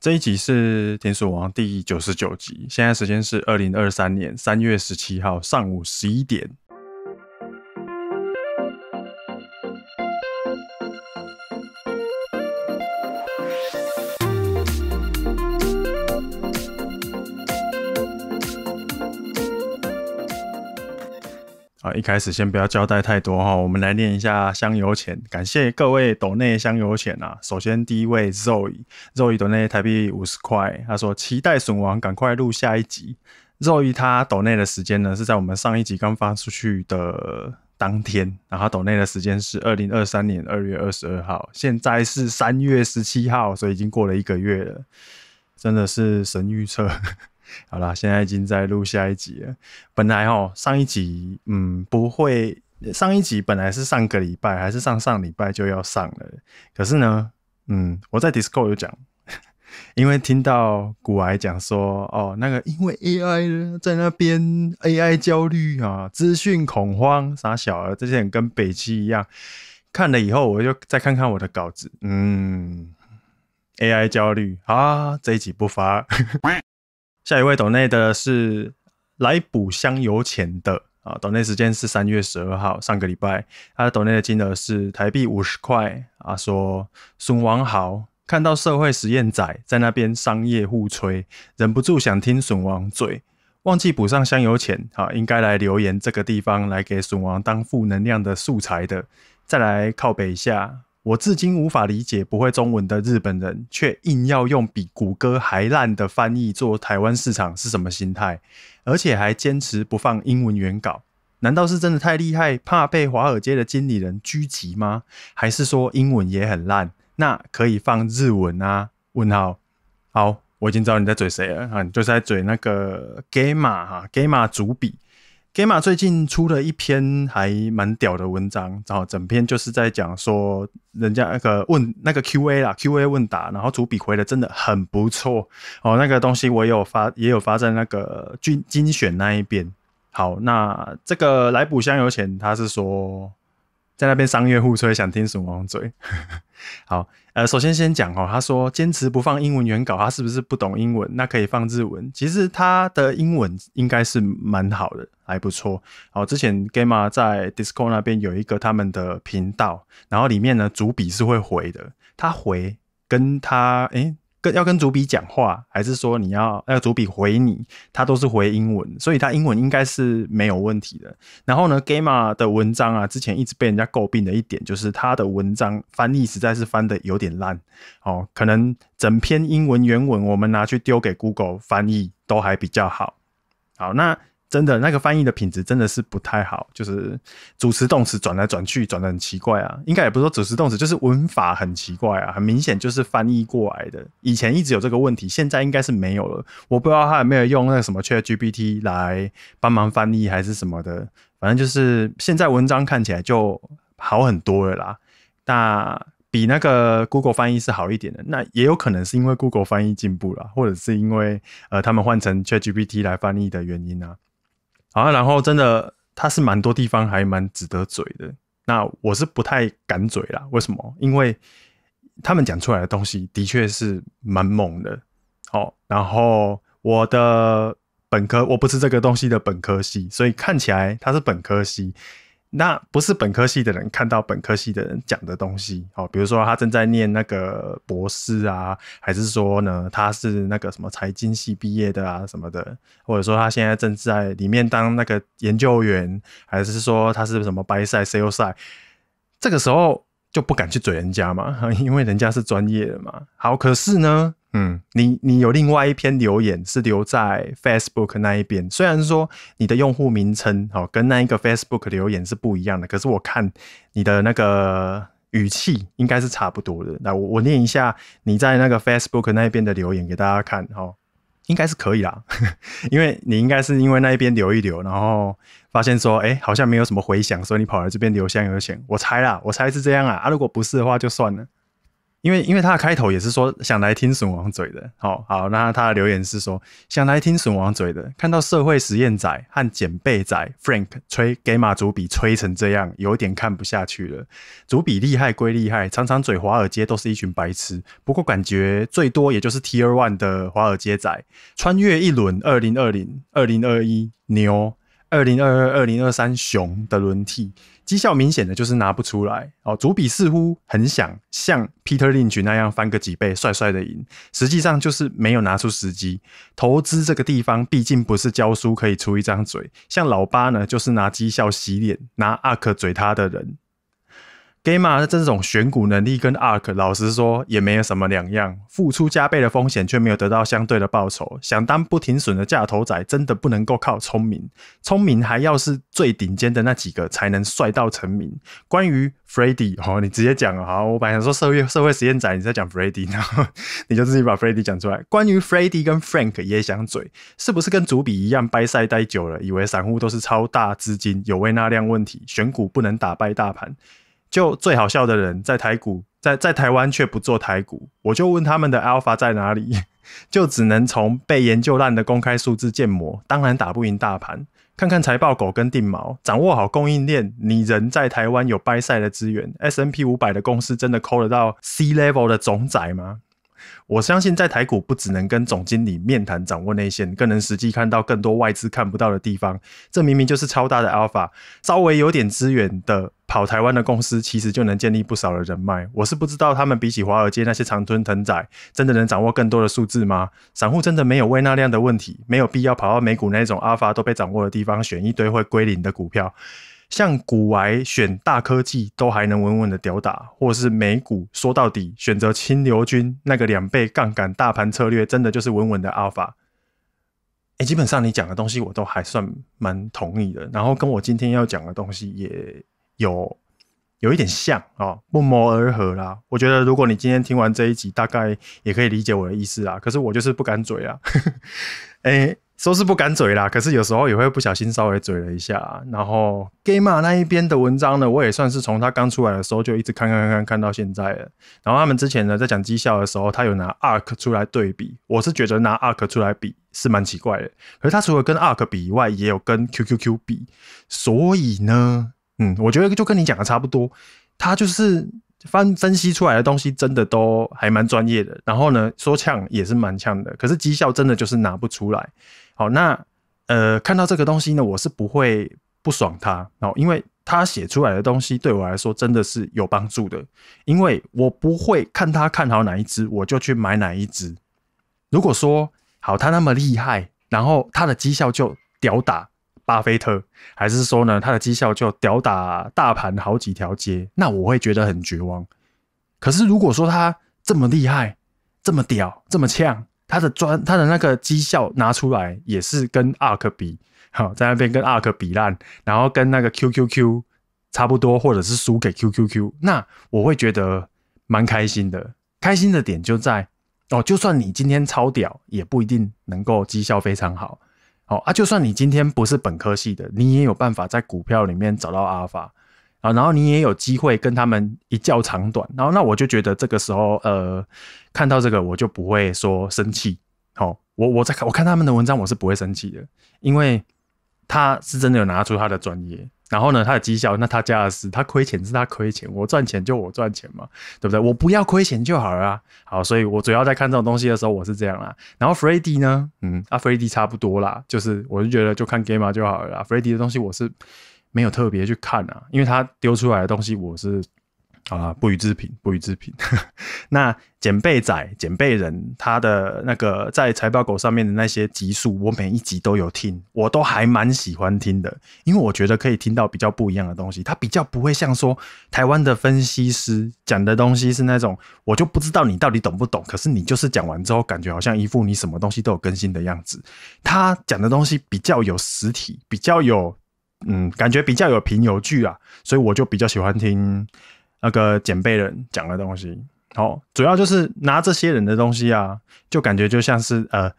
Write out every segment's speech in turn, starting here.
这一集是《田鼠王》第九十九集。现在时间是二零二三年三月十七号上午十一点。一开始先不要交代太多哈，我们来念一下香油钱，感谢各位斗内香油钱啊。首先第一位 Zoe，Zoe 斗内台币五十块，他说期待笋王赶快录下一集。Zoe 他斗内的时间呢是在我们上一集刚发出去的当天，然后斗内的时间是二零二三年二月二十二号，现在是三月十七号，所以已经过了一个月了，真的是神预测。好啦，现在已经在录下一集了。本来哦，上一集，嗯，不会上一集本来是上个礼拜还是上上礼拜就要上了，可是呢，嗯，我在 Discord 讲，因为听到古埃讲说，哦，那个因为 AI 在那边 AI 焦虑啊，资讯恐慌啥小了，这些人跟北七一样。看了以后，我就再看看我的稿子，嗯，AI 焦虑啊，这一集不发。下一位抖内的是来补香油钱的啊，抖内时间是三月十二号上个礼拜，他的抖内金额是台币五十块啊，说损王好看到社会实验仔在那边商业互吹，忍不住想听损王嘴，忘记补上香油钱，啊，应该来留言这个地方来给损王当负能量的素材的，再来靠北下。我至今无法理解不会中文的日本人，却硬要用比谷歌还烂的翻译做台湾市场是什么心态，而且还坚持不放英文原稿。难道是真的太厉害，怕被华尔街的经理人狙击吗？还是说英文也很烂？那可以放日文啊？问号。好，我已经知道你在怼谁了啊，你就是在怼那个 Gamma 哈，Gamma 主笔。Gamma 最近出了一篇还蛮屌的文章，然后整篇就是在讲说人家那个问那个 Q&A 啦，Q&A 问答，然后主笔回的真的很不错哦，那个东西我有发也有发在那个精精选那一边。好，那这个来补香油钱，他是说在那边商业互吹，想听什么嘴？好，呃，首先先讲哦，他说坚持不放英文原稿，他是不是不懂英文？那可以放日文。其实他的英文应该是蛮好的，还不错。好，之前 Gamer 在 Discord 那边有一个他们的频道，然后里面呢，主笔是会回的，他回跟他哎。跟要跟主笔讲话，还是说你要要主笔回你，他都是回英文，所以他英文应该是没有问题的。然后呢，Gamer 的文章啊，之前一直被人家诟病的一点，就是他的文章翻译实在是翻的有点烂哦。可能整篇英文原文我们拿去丢给 Google 翻译都还比较好。好，那。真的那个翻译的品质真的是不太好，就是主词动词转来转去转得很奇怪啊。应该也不是说主词动词，就是文法很奇怪啊，很明显就是翻译过来的。以前一直有这个问题，现在应该是没有了。我不知道他有没有用那个什么 ChatGPT 来帮忙翻译还是什么的。反正就是现在文章看起来就好很多了啦。那比那个 Google 翻译是好一点的。那也有可能是因为 Google 翻译进步了，或者是因为呃他们换成 ChatGPT 来翻译的原因啊。好，然后真的他是蛮多地方还蛮值得嘴的。那我是不太敢嘴啦，为什么？因为他们讲出来的东西的确是蛮猛的。哦，然后我的本科我不是这个东西的本科系，所以看起来他是本科系。那不是本科系的人看到本科系的人讲的东西，哦，比如说他正在念那个博士啊，还是说呢他是那个什么财经系毕业的啊什么的，或者说他现在正在里面当那个研究员，还是说他是什么白 a CEO 塞，这个时候就不敢去怼人家嘛，因为人家是专业的嘛。好，可是呢。嗯，你你有另外一篇留言是留在 Facebook 那一边，虽然说你的用户名称哦跟那一个 Facebook 留言是不一样的，可是我看你的那个语气应该是差不多的。那我我念一下你在那个 Facebook 那一边的留言给大家看哈，应该是可以啦，因为你应该是因为那一边留一留，然后发现说，哎，好像没有什么回响，所以你跑来这边留香油钱？我猜啦，我猜是这样啊，啊，如果不是的话就算了。因为因为他的开头也是说想来听损王嘴的，好好，那他的留言是说想来听损王嘴的，看到社会实验仔和简背仔 Frank 吹给马祖比吹成这样，有点看不下去了。祖比厉害归厉害，常常嘴华尔街都是一群白痴，不过感觉最多也就是 T i e r One 的华尔街仔穿越一轮二零二零二零二一牛，二零二二二零二三熊的轮替。绩效明显的就是拿不出来哦，主笔似乎很想像 Peter Lynch 那样翻个几倍，帅帅的赢，实际上就是没有拿出时机。投资这个地方毕竟不是教书可以出一张嘴，像老八呢，就是拿绩效洗脸，拿阿克嘴他的人。gamma 的这种选股能力跟 ark 老实说也没有什么两样，付出加倍的风险却没有得到相对的报酬，想当不停损的架头仔真的不能够靠聪明，聪明还要是最顶尖的那几个才能帅到成名。关于 freddy 哦，你直接讲啊，我本来想说社会社会实验仔你在讲 freddy，然后你就自己把 freddy 讲出来。关于 freddy 跟 frank 也想嘴，是不是跟主笔一样，掰塞待久了，以为散户都是超大资金，有位那量问题，选股不能打败大盘。就最好笑的人，在台股，在在台湾却不做台股，我就问他们的 alpha 在哪里，就只能从被研究烂的公开数字建模，当然打不赢大盘。看看财报狗跟定毛，掌握好供应链，你人在台湾有掰赛的资源，S N P 五百的公司真的抠得到 C level 的总载吗？我相信在台股不只能跟总经理面谈掌握内线，更能实际看到更多外资看不到的地方。这明明就是超大的阿尔法。稍微有点资源的跑台湾的公司，其实就能建立不少的人脉。我是不知道他们比起华尔街那些长春藤仔，真的能掌握更多的数字吗？散户真的没有微那量的问题，没有必要跑到美股那种阿尔法都被掌握的地方，选一堆会归零的股票。像股癌选大科技都还能稳稳的吊打，或是美股说到底选择清流军那个两倍杠杆大盘策略，真的就是稳稳的阿尔法。哎，基本上你讲的东西我都还算蛮同意的，然后跟我今天要讲的东西也有有一点像啊，不谋而合啦。我觉得如果你今天听完这一集，大概也可以理解我的意思啊。可是我就是不敢嘴啊，哎。都是不敢嘴啦，可是有时候也会不小心稍微嘴了一下。然后 Gamma 那一边的文章呢，我也算是从他刚出来的时候就一直看、看、看、看到现在了。然后他们之前呢，在讲绩效的时候，他有拿 Arc 出来对比，我是觉得拿 Arc 出来比是蛮奇怪的。可是他除了跟 Arc 比以外，也有跟 QQQ 比，所以呢，嗯，我觉得就跟你讲的差不多。他就是分分析出来的东西真的都还蛮专业的，然后呢，说呛也是蛮呛的，可是绩效真的就是拿不出来。好，那呃，看到这个东西呢，我是不会不爽他，哦，因为他写出来的东西对我来说真的是有帮助的，因为我不会看他看好哪一只，我就去买哪一只。如果说好，他那么厉害，然后他的绩效就屌打巴菲特，还是说呢，他的绩效就屌打大盘好几条街，那我会觉得很绝望。可是如果说他这么厉害，这么屌，这么呛。他的专他的那个绩效拿出来也是跟 ARK 比，好在那边跟 ARK 比烂，然后跟那个 QQQ 差不多，或者是输给 QQQ，那我会觉得蛮开心的。开心的点就在哦，就算你今天超屌，也不一定能够绩效非常好。好啊，就算你今天不是本科系的，你也有办法在股票里面找到阿尔法。啊，然后你也有机会跟他们一较长短，然后那我就觉得这个时候，呃，看到这个我就不会说生气。好，我我在看我看他们的文章，我是不会生气的，因为他是真的有拿出他的专业，然后呢，他的绩效，那他加的是他亏钱是他亏钱，我赚钱就我赚钱嘛，对不对？我不要亏钱就好了啊。好，所以我主要在看这种东西的时候，我是这样啦。然后 Freddy 呢，嗯，啊 Freddy 差不多啦，就是我就觉得就看 Gamer 就好了，Freddy 的东西我是。没有特别去看啊，因为他丢出来的东西，我是啊不予置评，不予置评。那简贝仔、简贝人他的那个在财报狗上面的那些集数，我每一集都有听，我都还蛮喜欢听的，因为我觉得可以听到比较不一样的东西。他比较不会像说台湾的分析师讲的东西是那种，我就不知道你到底懂不懂，可是你就是讲完之后感觉好像一副你什么东西都有更新的样子。他讲的东西比较有实体，比较有。嗯，感觉比较有平有据啊，所以我就比较喜欢听那个简辈人讲的东西。好，主要就是拿这些人的东西啊，就感觉就像是呃，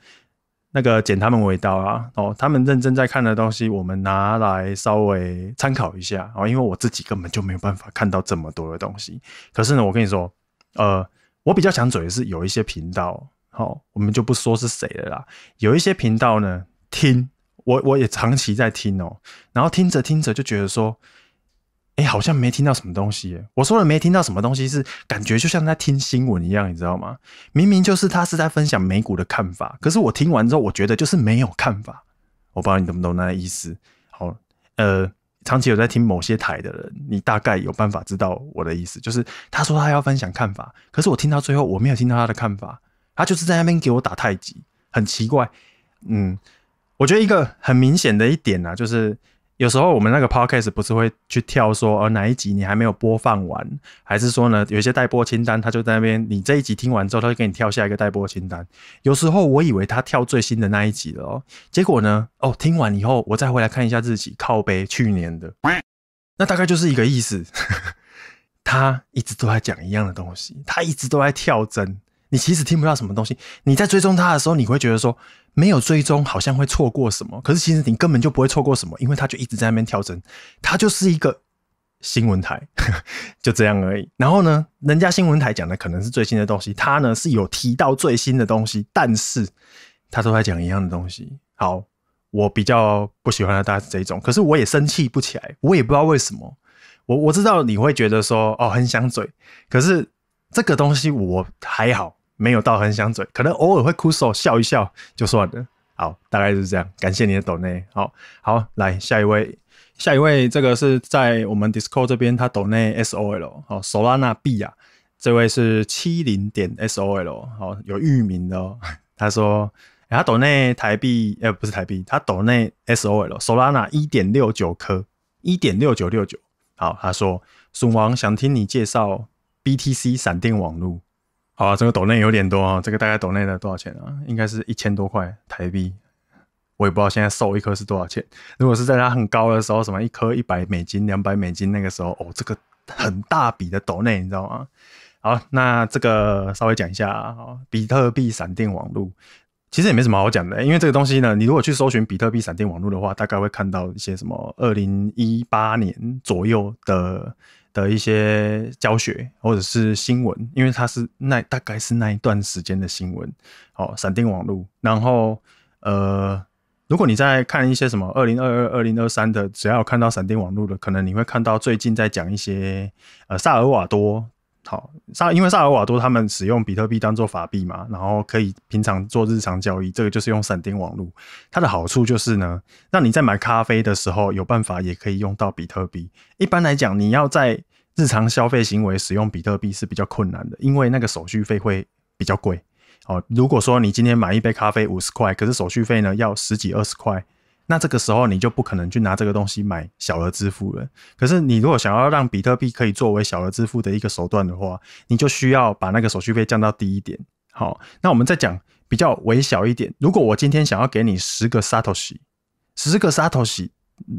那个捡他们味道啊。哦，他们认真在看的东西，我们拿来稍微参考一下。哦，因为我自己根本就没有办法看到这么多的东西。可是呢，我跟你说，呃，我比较想说的是，有一些频道，好，我们就不说是谁的啦，有一些频道呢，听。我我也长期在听哦，然后听着听着就觉得说，哎，好像没听到什么东西。我说了没听到什么东西，是感觉就像在听新闻一样，你知道吗？明明就是他是在分享美股的看法，可是我听完之后，我觉得就是没有看法。我不知道你懂不懂那个意思。好，呃，长期有在听某些台的人，你大概有办法知道我的意思，就是他说他要分享看法，可是我听到最后，我没有听到他的看法，他就是在那边给我打太极，很奇怪，嗯。我觉得一个很明显的一点呢，就是有时候我们那个 podcast 不是会去跳说，而哪一集你还没有播放完，还是说呢，有一些待播清单，他就那边你这一集听完之后，他就给你跳下一个待播清单。有时候我以为他跳最新的那一集了，哦，结果呢，哦，听完以后我再回来看一下自己靠背去年的，那大概就是一个意思。他一直都在讲一样的东西，他一直都在跳针，你其实听不到什么东西。你在追踪他的时候，你会觉得说。没有追踪，好像会错过什么。可是其实你根本就不会错过什么，因为他就一直在那边跳针，他就是一个新闻台，就这样而已。然后呢，人家新闻台讲的可能是最新的东西，他呢是有提到最新的东西，但是他都在讲一样的东西。好，我比较不喜欢他这种，可是我也生气不起来，我也不知道为什么。我我知道你会觉得说，哦，很想嘴，可是这个东西我还好。没有到很想嘴，可能偶尔会哭笑笑一笑就算了。好，大概就是这样。感谢你的抖内。好，好，来下一位，下一位，这个是在我们 Discord 这边，他抖内 SOL 好 Solana B 啊，这位是七零点 SOL 好有域名的。他说，他抖内台币，呃，不是台币，他抖内 SOL Solana 一点六九颗，一点六九六九。好，他说，鼠王想听你介绍 BTC 闪电网络。好啊，这个斗内有点多啊，这个大概斗内的多少钱啊？应该是一千多块台币，我也不知道现在售一颗是多少钱。如果是在它很高的时候，什么一颗一百美金、两百美金那个时候，哦，这个很大笔的斗内，你知道吗？好，那这个稍微讲一下啊，比特币闪电网络其实也没什么好讲的，因为这个东西呢，你如果去搜寻比特币闪电网络的话，大概会看到一些什么二零一八年左右的。的一些教学或者是新闻，因为它是那大概是那一段时间的新闻，哦，闪电网络。然后，呃，如果你在看一些什么二零二二、二零二三的，只要看到闪电网络的，可能你会看到最近在讲一些，呃，萨尔瓦多。好，萨，因为萨尔瓦多他们使用比特币当做法币嘛，然后可以平常做日常交易。这个就是用闪电网络，它的好处就是呢，让你在买咖啡的时候有办法也可以用到比特币。一般来讲，你要在日常消费行为使用比特币是比较困难的，因为那个手续费会比较贵。哦，如果说你今天买一杯咖啡五十块，可是手续费呢要十几二十块。那这个时候你就不可能去拿这个东西买小额支付了。可是你如果想要让比特币可以作为小额支付的一个手段的话，你就需要把那个手续费降到低一点。好，那我们再讲比较微小一点。如果我今天想要给你十个 Satoshi，十个 Satoshi，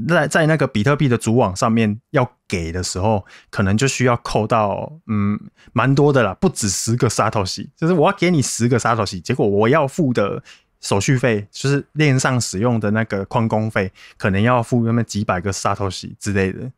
在在那个比特币的主网上面要给的时候，可能就需要扣到嗯蛮多的啦，不止十个 Satoshi，就是我要给你十个 Satoshi，结果我要付的。手续费就是链上使用的那个矿工费，可能要付那么几百个 s 头 i 之类的，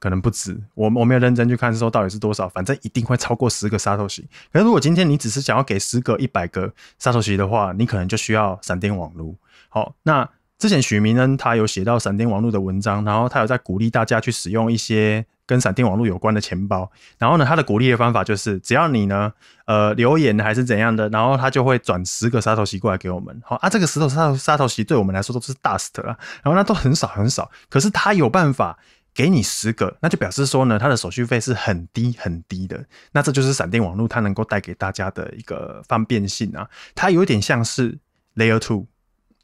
可能不止。我我没有认真去看，说到底是多少，反正一定会超过十个 s 头 i 可是如果今天你只是想要给十个、一百个 s 头 i 的话，你可能就需要闪电网络。好，那之前许明恩他有写到闪电网络的文章，然后他有在鼓励大家去使用一些。跟闪电网络有关的钱包，然后呢，他的鼓励的方法就是，只要你呢，呃，留言还是怎样的，然后他就会转十个沙头席过来给我们。好啊，这个十个沙头沙头席对我们来说都是 dust 啊，然后那都很少很少，可是他有办法给你十个，那就表示说呢，他的手续费是很低很低的。那这就是闪电网络它能够带给大家的一个方便性啊，它有点像是 layer two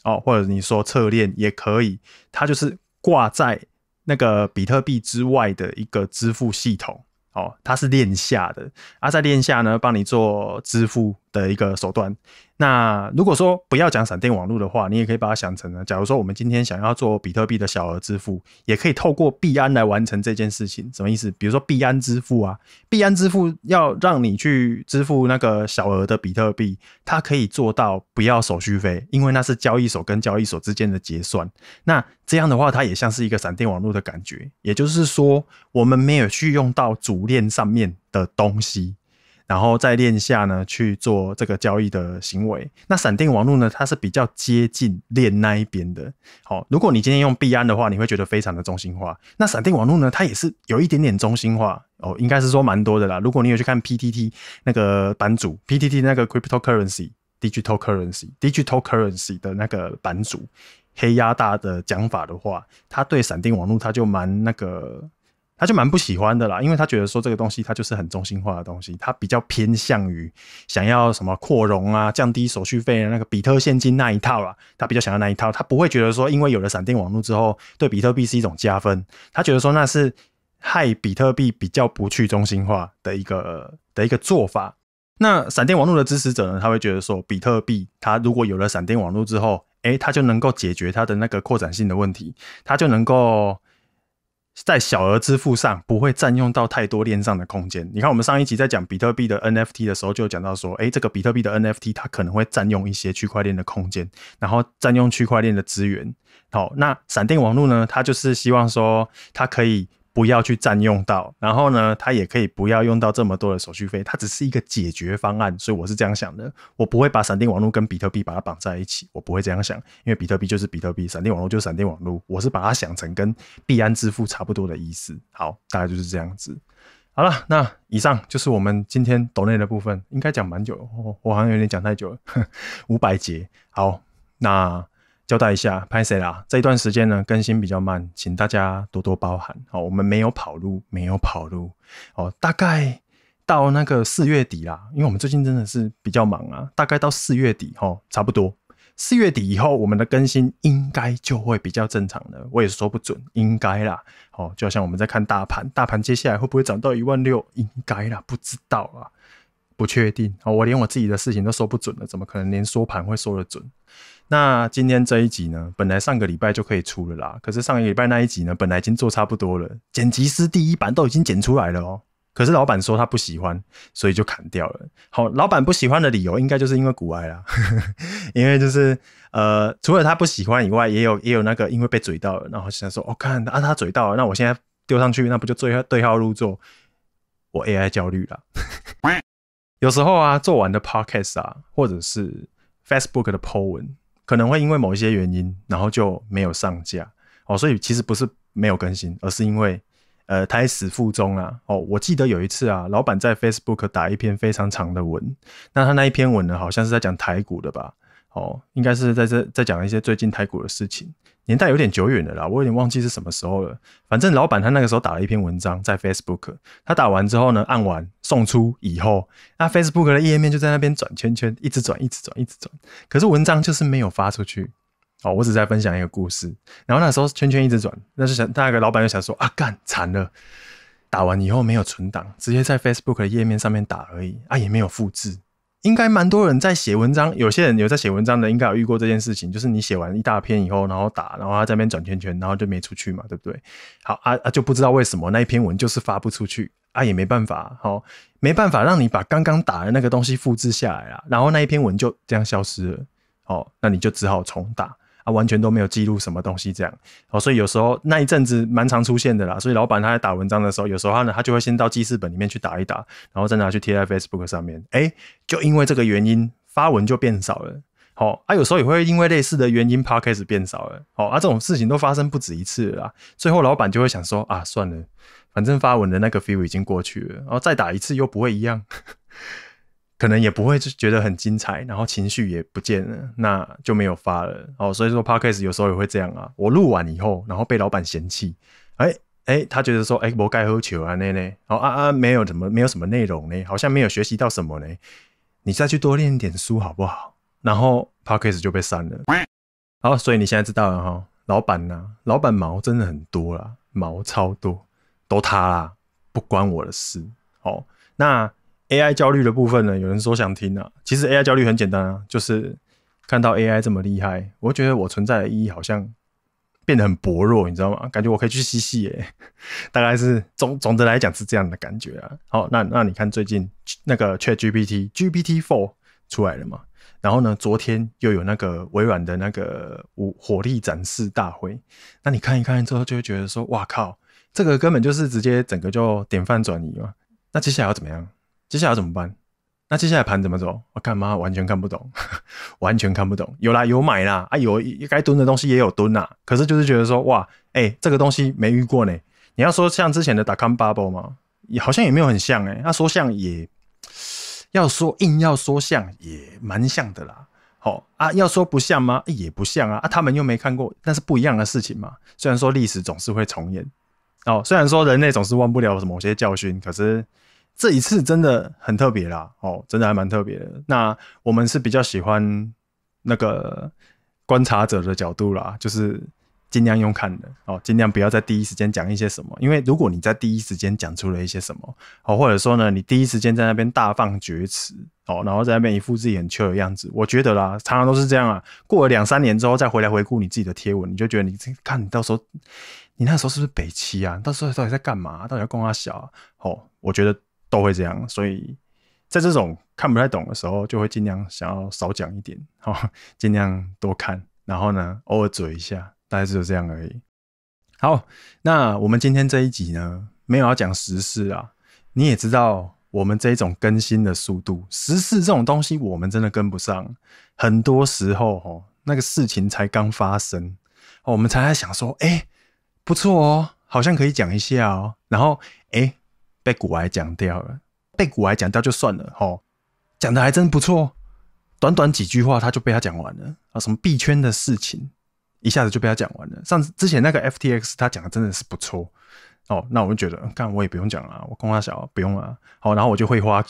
哦，或者你说侧链也可以，它就是挂在。那个比特币之外的一个支付系统，哦，它是链下的，啊，在链下呢，帮你做支付的一个手段。那如果说不要讲闪电网络的话，你也可以把它想成呢，假如说我们今天想要做比特币的小额支付，也可以透过币安来完成这件事情。什么意思？比如说币安支付啊，币安支付要让你去支付那个小额的比特币，它可以做到不要手续费，因为那是交易所跟交易所之间的结算。那这样的话，它也像是一个闪电网络的感觉。也就是说，我们没有去用到主链上面的东西。然后再链下呢去做这个交易的行为，那闪电网络呢，它是比较接近链那一边的。好，如果你今天用币安的话，你会觉得非常的中心化。那闪电网络呢，它也是有一点点中心化哦，应该是说蛮多的啦。如果你有去看 PTT 那个版主，PTT 那个 cryptocurrency digital currency digital currency 的那个版主黑压大的讲法的话，他对闪电网络他就蛮那个。他就蛮不喜欢的啦，因为他觉得说这个东西它就是很中心化的东西，他比较偏向于想要什么扩容啊、降低手续费啊、那个比特现金那一套啦，他比较想要那一套，他不会觉得说因为有了闪电网络之后，对比特币是一种加分，他觉得说那是害比特币比较不去中心化的一个的一个做法。那闪电网络的支持者呢，他会觉得说比特币它如果有了闪电网络之后，哎，它就能够解决它的那个扩展性的问题，它就能够。在小额支付上不会占用到太多链上的空间。你看，我们上一集在讲比特币的 NFT 的时候，就讲到说，诶，这个比特币的 NFT 它可能会占用一些区块链的空间，然后占用区块链的资源。好，那闪电网络呢？它就是希望说它可以。不要去占用到，然后呢，它也可以不要用到这么多的手续费，它只是一个解决方案，所以我是这样想的，我不会把闪电网络跟比特币把它绑在一起，我不会这样想，因为比特币就是比特币，闪电网络就是闪电网络，我是把它想成跟币安支付差不多的意思，好，大概就是这样子，好了，那以上就是我们今天抖内的部分，应该讲蛮久，我好像有点讲太久了，五百节，好，那。交代一下，潘谁啦，这一段时间呢更新比较慢，请大家多多包涵。哦，我们没有跑路，没有跑路。哦，大概到那个四月底啦，因为我们最近真的是比较忙啊。大概到四月底，哈，差不多。四月底以后，我们的更新应该就会比较正常的。我也说不准，应该啦。好，就像我们在看大盘，大盘接下来会不会涨到一万六？应该啦，不知道啊，不确定。哦，我连我自己的事情都说不准了，怎么可能连说盘会说得准？那今天这一集呢，本来上个礼拜就可以出了啦。可是上个礼拜那一集呢，本来已经做差不多了，剪辑师第一版都已经剪出来了哦。可是老板说他不喜欢，所以就砍掉了。好，老板不喜欢的理由应该就是因为古埃啦，因为就是呃，除了他不喜欢以外，也有也有那个因为被嘴到了，然后现在说，我看啊他嘴到了，那我现在丢上去，那不就对对号入座？我 AI 焦虑了。有时候啊，做完的 podcast 啊，或者是 Facebook 的 po 文。可能会因为某一些原因，然后就没有上架哦，所以其实不是没有更新，而是因为呃胎死腹中啊哦，我记得有一次啊，老板在 Facebook 打一篇非常长的文，那他那一篇文呢，好像是在讲台股的吧哦，应该是在这在讲一些最近台股的事情。年代有点久远的啦，我有点忘记是什么时候了。反正老板他那个时候打了一篇文章在 Facebook，他打完之后呢，按完送出以后，那 Facebook 的页面就在那边转圈圈，一直转，一直转，一直转。可是文章就是没有发出去。哦，我只在分享一个故事。然后那时候圈圈一直转，那是想那个老板又想说啊，干惨了，打完以后没有存档，直接在 Facebook 的页面上面打而已啊，也没有复制。应该蛮多人在写文章，有些人有在写文章的，应该有遇过这件事情，就是你写完一大篇以后，然后打，然后它在边转圈圈，然后就没出去嘛，对不对？好啊啊，就不知道为什么那一篇文就是发不出去，啊也没办法，哦，没办法让你把刚刚打的那个东西复制下来啊，然后那一篇文就这样消失了，哦，那你就只好重打。完全都没有记录什么东西这样，哦，所以有时候那一阵子蛮常出现的啦。所以老板他在打文章的时候，有时候呢，他就会先到记事本里面去打一打，然后再拿去贴在 Facebook 上面。哎，就因为这个原因发文就变少了。好啊，有时候也会因为类似的原因，他开始变少了。好啊，这种事情都发生不止一次了。最后老板就会想说啊，算了，反正发文的那个 feel 已经过去了，然后再打一次又不会一样。可能也不会觉得很精彩，然后情绪也不见了，那就没有发了哦。所以说 p a r k a s 有时候也会这样啊。我录完以后，然后被老板嫌弃，哎哎，他觉得说，哎，我该喝酒啊，那那，哦啊啊，没有什么，没有什么内容呢，好像没有学习到什么呢？你再去多练点书好不好？然后 p a r k a s 就被删了。好，所以你现在知道了哈，老板呢，老板毛真的很多了，毛超多，都他啦，不关我的事。好，那。AI 焦虑的部分呢？有人说想听啊。其实 AI 焦虑很简单啊，就是看到 AI 这么厉害，我觉得我存在的意义好像变得很薄弱，你知道吗？感觉我可以去嬉戏耶。大概是总总的来讲是这样的感觉啊。好，那那你看最近那个 ChatGPT、g p t Four 出来了嘛？然后呢，昨天又有那个微软的那个武火力展示大会。那你看一看之后，就会觉得说，哇靠，这个根本就是直接整个就典范转移嘛。那接下来要怎么样？接下来怎么办？那接下来盘怎么走？我干嘛完全看不懂？完全看不懂。有啦，有买啦，啊，有该蹲的东西也有蹲啦。可是就是觉得说，哇，哎，这个东西没遇过呢。你要说像之前的大康 bubble 吗？好像也没有很像哎。那说像，也要说硬要说像，也蛮像的啦。好啊，要说不像吗？也不像啊。啊，他们又没看过，但是不一样的事情嘛。虽然说历史总是会重演哦，虽然说人类总是忘不了某些教训，可是。这一次真的很特别啦，哦，真的还蛮特别的。那我们是比较喜欢那个观察者的角度啦，就是尽量用看的哦，尽量不要在第一时间讲一些什么，因为如果你在第一时间讲出了一些什么，哦，或者说呢，你第一时间在那边大放厥词，哦，然后在那边一副自己很糗的样子，我觉得啦，常常都是这样啊。过了两三年之后再回来回顾你自己的贴文，你就觉得你看，你到时候你那时候是不是北齐啊？到时候到底在干嘛？到底要供阿小？啊？哦，我觉得。都会这样，所以在这种看不太懂的时候，就会尽量想要少讲一点，哈，尽量多看，然后呢，偶尔嘴一下，大概就有这样而已。好，那我们今天这一集呢，没有要讲时事啊，你也知道我们这一种更新的速度，时事这种东西我们真的跟不上，很多时候哈，那个事情才刚发生，我们才在想说，哎，不错哦，好像可以讲一下哦，然后，哎。被古埃讲掉了，被古埃讲掉就算了吼，讲的还真不错，短短几句话他就被他讲完了啊，什么币圈的事情，一下子就被他讲完了。上次之前那个 FTX，他讲的真的是不错哦，那我就觉得，看我也不用讲了，我空他小不用了。好，然后我就会花了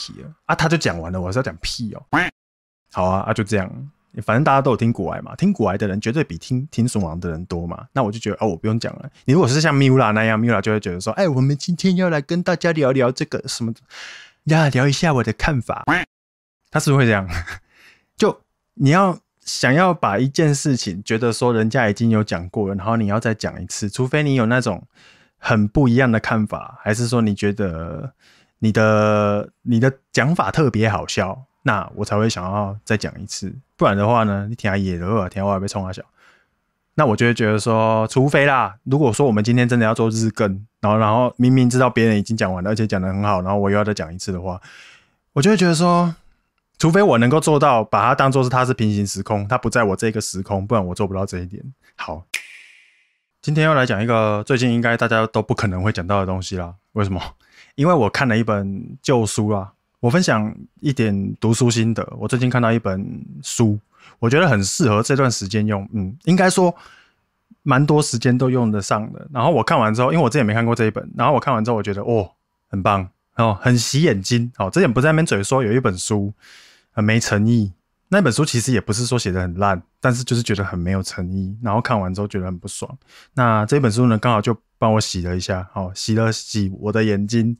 啊，他就讲完了，我是要讲屁哦，好啊，啊就这样。反正大家都有听古哀嘛，听古哀的人绝对比听听损王的人多嘛。那我就觉得哦，我不用讲了。你如果是像米乌拉那样，米乌拉就会觉得说，哎，我们今天要来跟大家聊聊这个什么呀，聊一下我的看法。他是不是会这样？就你要想要把一件事情觉得说人家已经有讲过了，然后你要再讲一次，除非你有那种很不一样的看法，还是说你觉得你的你的讲法特别好笑。那我才会想要再讲一次，不然的话呢，你听野的热，听我还被冲啊小。那我就会觉得说，除非啦，如果说我们今天真的要做日更，然后然后明明知道别人已经讲完了，而且讲的很好，然后我又要再讲一次的话，我就会觉得说，除非我能够做到把它当做是它是平行时空，它不在我这个时空，不然我做不到这一点。好，今天要来讲一个最近应该大家都不可能会讲到的东西啦。为什么？因为我看了一本旧书啦。我分享一点读书心得。我最近看到一本书，我觉得很适合这段时间用，嗯，应该说蛮多时间都用得上的。然后我看完之后，因为我之前没看过这一本，然后我看完之后，我觉得哦，很棒，哦，很洗眼睛。哦，之前不在那边嘴说有一本书很没诚意，那本书其实也不是说写的很烂，但是就是觉得很没有诚意。然后看完之后觉得很不爽。那这本书呢，刚好就帮我洗了一下，哦，洗了洗我的眼睛。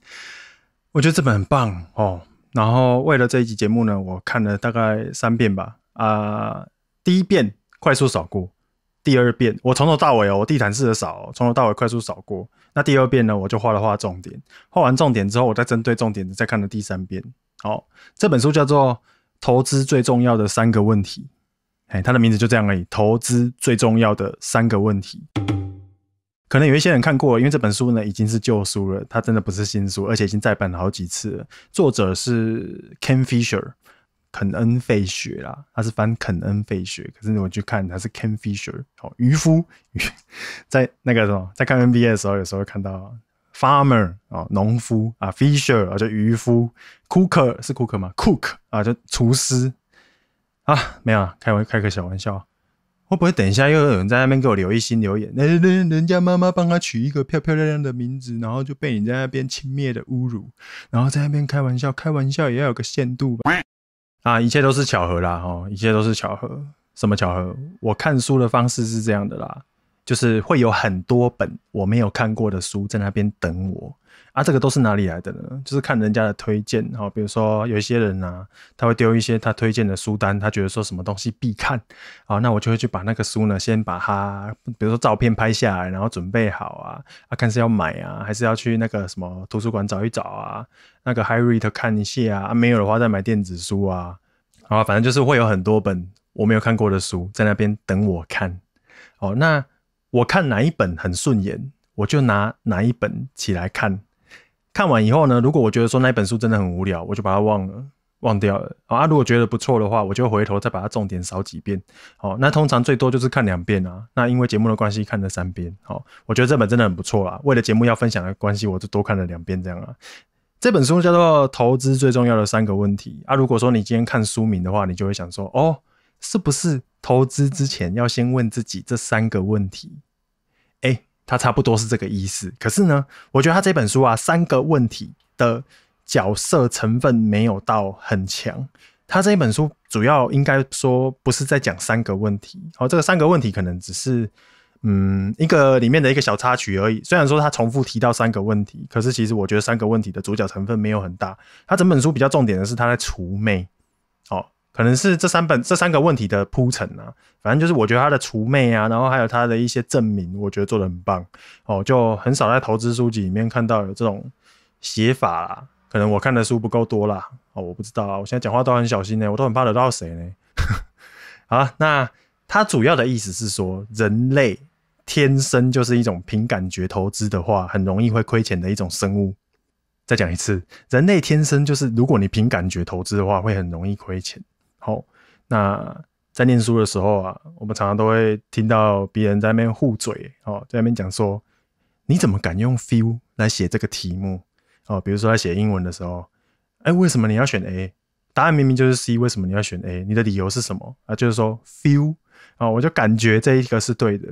我觉得这本很棒，哦。然后为了这一集节目呢，我看了大概三遍吧。啊，第一遍快速扫过，第二遍我从头到尾哦，地毯式的扫，从头到尾快速扫过。那第二遍呢，我就画了画重点，画完重点之后，我再针对重点再看了第三遍。好，这本书叫做《投资最重要的三个问题》，哎，它的名字就这样而已，《投资最重要的三个问题》。可能有一些人看过，因为这本书呢已经是旧书了，它真的不是新书，而且已经再版了好几次了。作者是 Ken Fisher，肯恩·费雪啦，他是翻肯恩·费雪，可是我去看他是 Ken Fisher，哦，渔夫 在那个什么，在看 NBA 的时候，有时候会看到 farmer 啊，农夫啊，fisher 啊，就渔夫，cooker 是 cooker 吗？cook 啊，就厨师啊，没有，开玩开个小玩笑。会不会等一下又有人在那边给我留一星留言？人人人家妈妈帮他取一个漂漂亮亮的名字，然后就被你在那边轻蔑的侮辱，然后在那边开玩笑，开玩笑也要有个限度吧？啊，一切都是巧合啦，哦，一切都是巧合。什么巧合？我看书的方式是这样的啦，就是会有很多本我没有看过的书在那边等我。啊，这个都是哪里来的呢？就是看人家的推荐哈。比如说有一些人啊，他会丢一些他推荐的书单，他觉得说什么东西必看啊，那我就会去把那个书呢，先把它，比如说照片拍下来，然后准备好啊，啊，看是要买啊，还是要去那个什么图书馆找一找啊，那个 High r a 看一下啊，没有的话再买电子书啊，啊，反正就是会有很多本我没有看过的书在那边等我看。哦，那我看哪一本很顺眼，我就拿哪一本起来看。看完以后呢，如果我觉得说那本书真的很无聊，我就把它忘了，忘掉了。啊，如果觉得不错的话，我就回头再把它重点扫几遍。好，那通常最多就是看两遍啊。那因为节目的关系，看了三遍。好，我觉得这本真的很不错啊。为了节目要分享的关系，我就多看了两遍这样啊。这本书叫做《投资最重要的三个问题》啊。如果说你今天看书名的话，你就会想说，哦，是不是投资之前要先问自己这三个问题？哎。他差不多是这个意思，可是呢，我觉得他这本书啊，三个问题的角色成分没有到很强。他这一本书主要应该说不是在讲三个问题，哦，这个三个问题可能只是嗯一个里面的一个小插曲而已。虽然说他重复提到三个问题，可是其实我觉得三个问题的主角成分没有很大。他整本书比较重点的是他在除魅，哦，可能是这三本这三个问题的铺陈啊，反正就是我觉得他的除魅啊，然后还有他的一些证明，我觉得做的很棒哦，就很少在投资书籍里面看到有这种写法啦。可能我看的书不够多啦，哦，我不知道，我现在讲话都很小心呢，我都很怕惹到谁呢。好，那他主要的意思是说，人类天生就是一种凭感觉投资的话，很容易会亏钱的一种生物。再讲一次，人类天生就是，如果你凭感觉投资的话，会很容易亏钱。哦，那在念书的时候啊，我们常常都会听到别人在那边互嘴，哦，在那边讲说，你怎么敢用 few 来写这个题目？哦，比如说在写英文的时候，哎，为什么你要选 A？答案明明就是 C，为什么你要选 A？你的理由是什么？啊，就是说 few，啊，我就感觉这一个是对的。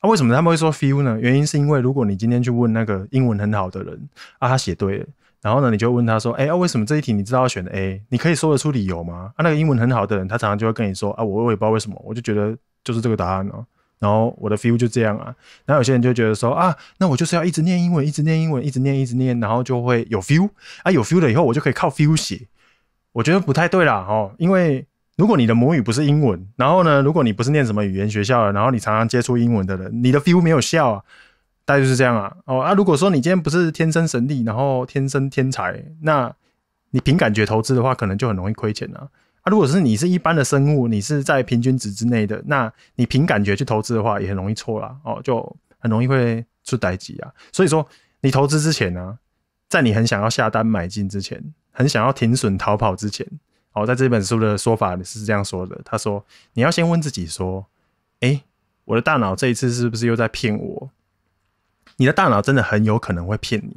啊，为什么他们会说 few 呢？原因是因为如果你今天去问那个英文很好的人，啊，他写对了。然后呢，你就问他说：“哎，啊，为什么这一题你知道要选 A？你可以说得出理由吗？”啊，那个英文很好的人，他常常就会跟你说：“啊，我我也不知道为什么，我就觉得就是这个答案哦。”然后我的 feel 就这样啊。然后有些人就觉得说：“啊，那我就是要一直念英文，一直念英文，一直念，一直念，然后就会有 feel 啊，有 feel 了以后，我就可以靠 feel 写。”我觉得不太对啦，哦，因为如果你的母语不是英文，然后呢，如果你不是念什么语言学校的，然后你常常接触英文的人，你的 feel 没有效啊。大概就是这样啊哦啊！如果说你今天不是天生神力，然后天生天才，那你凭感觉投资的话，可能就很容易亏钱啊啊！如果是你是一般的生物，你是在平均值之内的，那你凭感觉去投资的话，也很容易错啦，哦，就很容易会出代几啊！所以说，你投资之前呢，在你很想要下单买进之前，很想要停损逃跑之前，哦，在这本书的说法是这样说的，他说你要先问自己说，哎，我的大脑这一次是不是又在骗我？你的大脑真的很有可能会骗你，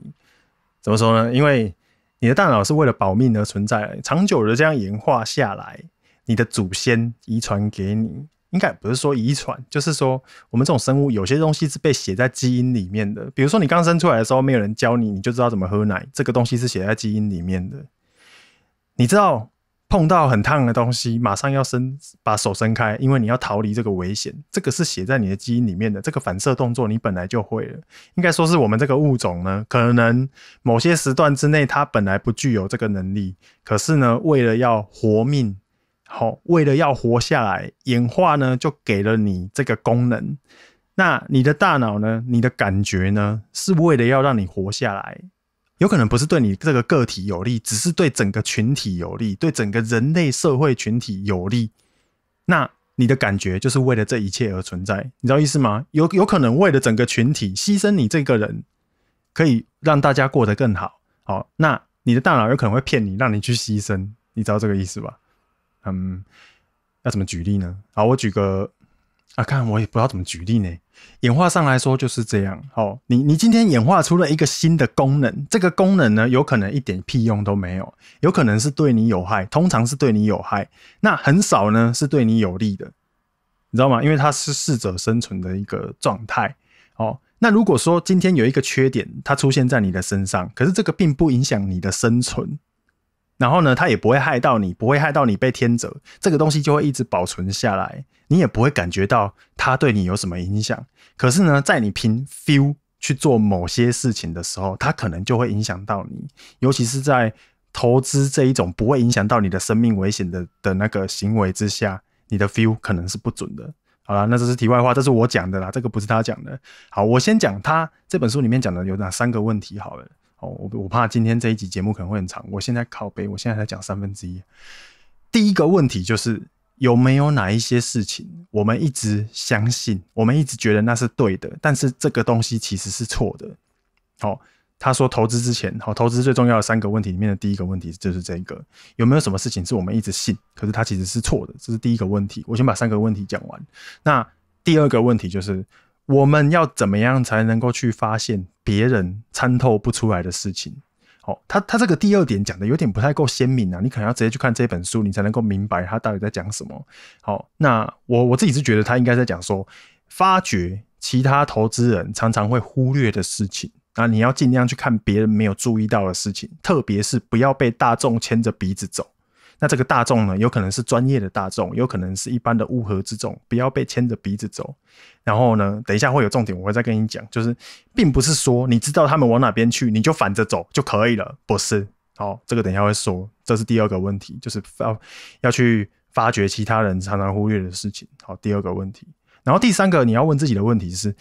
怎么说呢？因为你的大脑是为了保命而存在，长久的这样演化下来，你的祖先遗传给你，应该不是说遗传，就是说我们这种生物有些东西是被写在基因里面的。比如说你刚生出来的时候，没有人教你，你就知道怎么喝奶，这个东西是写在基因里面的。你知道。碰到很烫的东西，马上要伸把手伸开，因为你要逃离这个危险。这个是写在你的基因里面的，这个反射动作你本来就会了。应该说是我们这个物种呢，可能某些时段之内它本来不具有这个能力，可是呢，为了要活命，好，为了要活下来，演化呢就给了你这个功能。那你的大脑呢，你的感觉呢，是为了要让你活下来。有可能不是对你这个个体有利，只是对整个群体有利，对整个人类社会群体有利。那你的感觉就是为了这一切而存在，你知道意思吗？有有可能为了整个群体牺牲你这个人，可以让大家过得更好。好，那你的大脑有可能会骗你，让你去牺牲，你知道这个意思吧？嗯，要怎么举例呢？好，我举个。啊，看我也不知道怎么举例呢。演化上来说就是这样，哦，你你今天演化出了一个新的功能，这个功能呢，有可能一点屁用都没有，有可能是对你有害，通常是对你有害，那很少呢是对你有利的，你知道吗？因为它是适者生存的一个状态，哦，那如果说今天有一个缺点，它出现在你的身上，可是这个并不影响你的生存。然后呢，他也不会害到你，不会害到你被天折，这个东西就会一直保存下来，你也不会感觉到他对你有什么影响。可是呢，在你凭 feel 去做某些事情的时候，它可能就会影响到你，尤其是在投资这一种不会影响到你的生命危险的的那个行为之下，你的 feel 可能是不准的。好了，那这是题外话，这是我讲的啦，这个不是他讲的。好，我先讲他这本书里面讲的有哪三个问题？好了。哦，我我怕今天这一集节目可能会很长。我现在靠背，我现在才讲三分之一。第一个问题就是有没有哪一些事情我们一直相信，我们一直觉得那是对的，但是这个东西其实是错的。好，他说投资之前，好，投资最重要的三个问题里面的第一个问题就是这个有没有什么事情是我们一直信，可是它其实是错的，这是第一个问题。我先把三个问题讲完。那第二个问题就是。我们要怎么样才能够去发现别人参透不出来的事情？哦，他他这个第二点讲的有点不太够鲜明啊，你可能要直接去看这本书，你才能够明白他到底在讲什么。好，那我我自己是觉得他应该在讲说，发掘其他投资人常常会忽略的事情，那你要尽量去看别人没有注意到的事情，特别是不要被大众牵着鼻子走。那这个大众呢，有可能是专业的大众，有可能是一般的乌合之众，不要被牵着鼻子走。然后呢，等一下会有重点，我会再跟你讲，就是并不是说你知道他们往哪边去，你就反着走就可以了，不是。好，这个等一下会说，这是第二个问题，就是要要去发掘其他人常常忽略的事情。好，第二个问题，然后第三个你要问自己的问题是，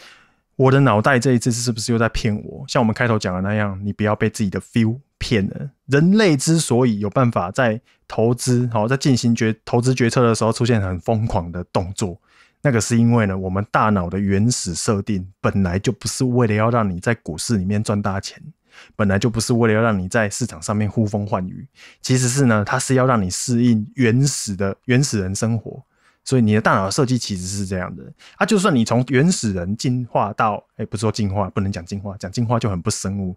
我的脑袋这一次是不是又在骗我？像我们开头讲的那样，你不要被自己的 feel。骗人！人类之所以有办法在投资，好在进行决投资决策的时候出现很疯狂的动作，那个是因为呢，我们大脑的原始设定本来就不是为了要让你在股市里面赚大钱，本来就不是为了要让你在市场上面呼风唤雨，其实是呢，它是要让你适应原始的原始人生活。所以你的大脑设计其实是这样的。啊，就算你从原始人进化到，哎，不说进化，不能讲进化，讲进化就很不生物。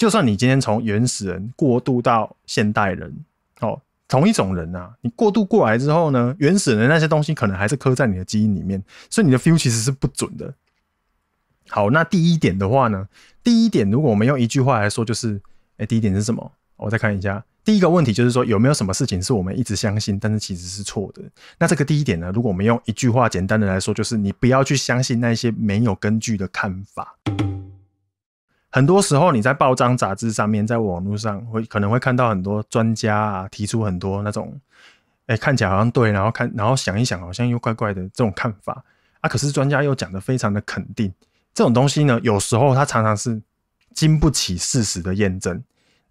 就算你今天从原始人过渡到现代人，哦，同一种人啊，你过渡过来之后呢，原始人那些东西可能还是刻在你的基因里面，所以你的 feel 其实是不准的。好，那第一点的话呢，第一点如果我们用一句话来说，就是，哎，第一点是什么？我再看一下，第一个问题就是说有没有什么事情是我们一直相信，但是其实是错的？那这个第一点呢，如果我们用一句话简单的来说，就是你不要去相信那些没有根据的看法。很多时候你在报章、杂志上面，在网络上会可能会看到很多专家啊，提出很多那种，哎，看起来好像对，然后看，然后想一想，好像又怪怪的这种看法啊。可是专家又讲的非常的肯定，这种东西呢，有时候它常常是经不起事实的验证。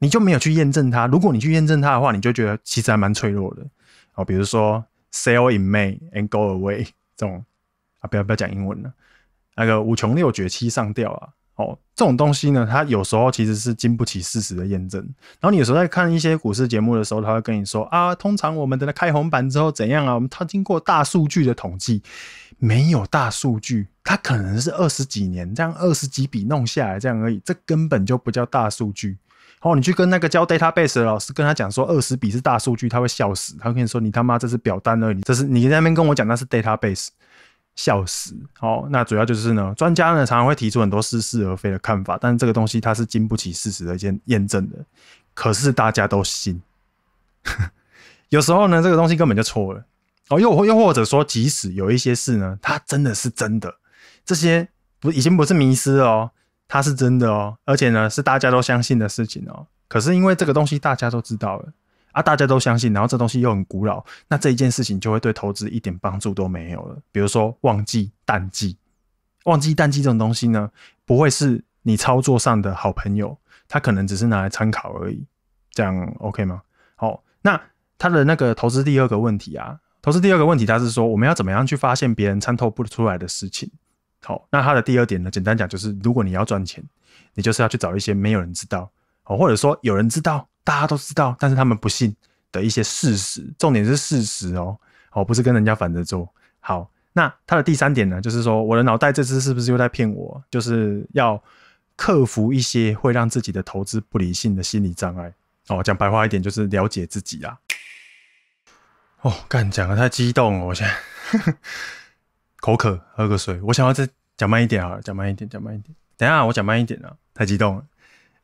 你就没有去验证它。如果你去验证它的话，你就觉得其实还蛮脆弱的哦。比如说 s e l l in May and go away 这种啊，不要不要讲英文了，那个五穷六绝七上吊啊。哦，这种东西呢，它有时候其实是经不起事实的验证。然后你有时候在看一些股市节目的时候，他会跟你说啊，通常我们等开红板之后怎样啊？我们它经过大数据的统计，没有大数据，它可能是二十几年这样二十几笔弄下来这样而已，这根本就不叫大数据。然后你去跟那个教 database 的老师跟他讲说二十笔是大数据，他会笑死，他会跟你说你他妈这是表单而已，这是你在那边跟我讲那是 database。笑死哦！那主要就是呢，专家呢常常会提出很多似是而非的看法，但是这个东西它是经不起事实的验验证的。可是大家都信，有时候呢这个东西根本就错了哦。又或又或者说，即使有一些事呢，它真的是真的，这些不已经不是迷失哦，它是真的哦，而且呢是大家都相信的事情哦。可是因为这个东西大家都知道了。啊，大家都相信，然后这东西又很古老，那这一件事情就会对投资一点帮助都没有了。比如说旺季、淡季，旺季、淡季这种东西呢，不会是你操作上的好朋友，它可能只是拿来参考而已。这样 OK 吗？好，那他的那个投资第二个问题啊，投资第二个问题，他是说我们要怎么样去发现别人参透不出来的事情？好，那他的第二点呢，简单讲就是，如果你要赚钱，你就是要去找一些没有人知道，哦，或者说有人知道。大家都知道，但是他们不信的一些事实，重点是事实哦，哦，不是跟人家反着做。好，那他的第三点呢，就是说我的脑袋这次是不是又在骗我？就是要克服一些会让自己的投资不理性的心理障碍。哦，讲白话一点就是了解自己啊。哦，干讲的太激动了，我现在 口渴，喝个水。我想要再讲慢一点好了，讲慢一点，讲慢一点。等下我讲慢一点啊，太激动了。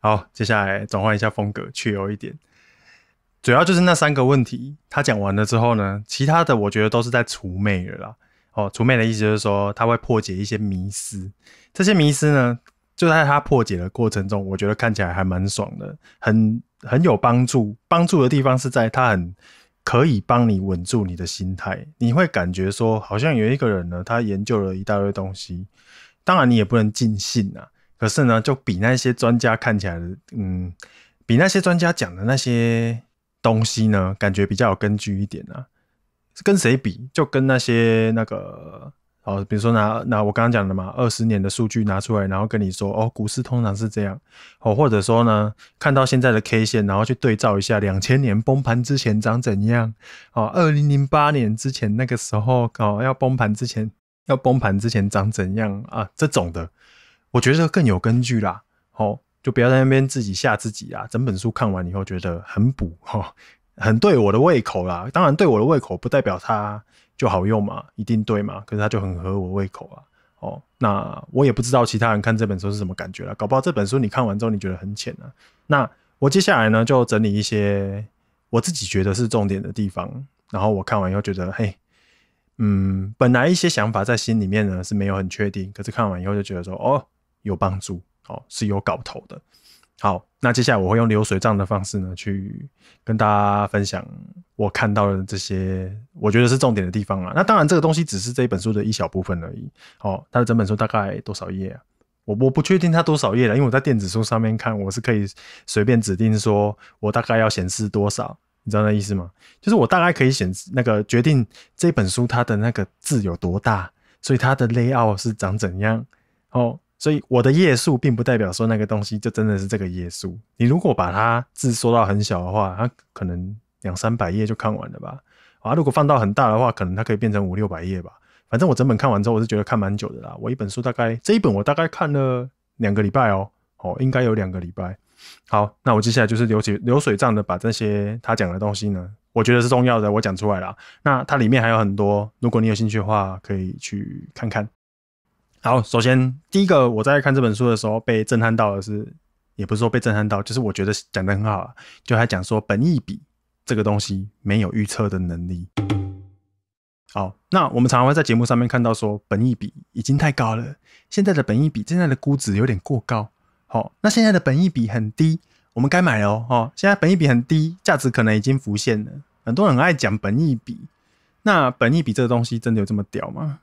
好，接下来转换一下风格，去有一点，主要就是那三个问题。他讲完了之后呢，其他的我觉得都是在除魅了啦。哦，除魅的意思就是说，他会破解一些迷思。这些迷思呢，就在他破解的过程中，我觉得看起来还蛮爽的，很很有帮助。帮助的地方是在他很可以帮你稳住你的心态，你会感觉说，好像有一个人呢，他研究了一大堆东西。当然，你也不能尽信啊。可是呢，就比那些专家看起来的，嗯，比那些专家讲的那些东西呢，感觉比较有根据一点啊。跟谁比？就跟那些那个，哦，比如说拿拿我刚刚讲的嘛，二十年的数据拿出来，然后跟你说，哦，股市通常是这样，哦，或者说呢，看到现在的 K 线，然后去对照一下两千年崩盘之前涨怎样，哦，二零零八年之前那个时候搞要崩盘之前要崩盘之前涨怎样啊，这种的。我觉得更有根据啦，哦，就不要在那边自己吓自己啊！整本书看完以后觉得很补哈，很对我的胃口啦。当然，对我的胃口不代表它就好用嘛，一定对嘛？可是它就很合我胃口啊。哦，那我也不知道其他人看这本书是什么感觉了，搞不好这本书你看完之后你觉得很浅啊。那我接下来呢就整理一些我自己觉得是重点的地方，然后我看完以后觉得，嘿，嗯，本来一些想法在心里面呢是没有很确定，可是看完以后就觉得说，哦。有帮助，哦，是有搞头的，好，那接下来我会用流水账的方式呢，去跟大家分享我看到的这些，我觉得是重点的地方啊。那当然，这个东西只是这一本书的一小部分而已。哦，它的整本书大概多少页啊？我我不确定它多少页了，因为我在电子书上面看，我是可以随便指定说我大概要显示多少，你知道那意思吗？就是我大概可以显示那个决定这本书它的那个字有多大，所以它的 layout 是长怎样，哦。所以我的页数并不代表说那个东西就真的是这个页数。你如果把它字缩到很小的话，它可能两三百页就看完了吧。啊，如果放到很大的话，可能它可以变成五六百页吧。反正我整本看完之后，我是觉得看蛮久的啦。我一本书大概这一本我大概看了两个礼拜哦，哦，应该有两个礼拜。好，那我接下来就是流水流水账的把这些他讲的东西呢，我觉得是重要的，我讲出来了。那它里面还有很多，如果你有兴趣的话，可以去看看。好，首先第一个我在看这本书的时候被震撼到的是，也不是说被震撼到，就是我觉得讲的很好就他讲说，本益比这个东西没有预测的能力。好，那我们常常会在节目上面看到说，本益比已经太高了，现在的本益比现在的估值有点过高。好，那现在的本益比很低，我们该买哦。好，现在本益比很低，价值可能已经浮现了。很多人爱讲本益比，那本益比这个东西真的有这么屌吗？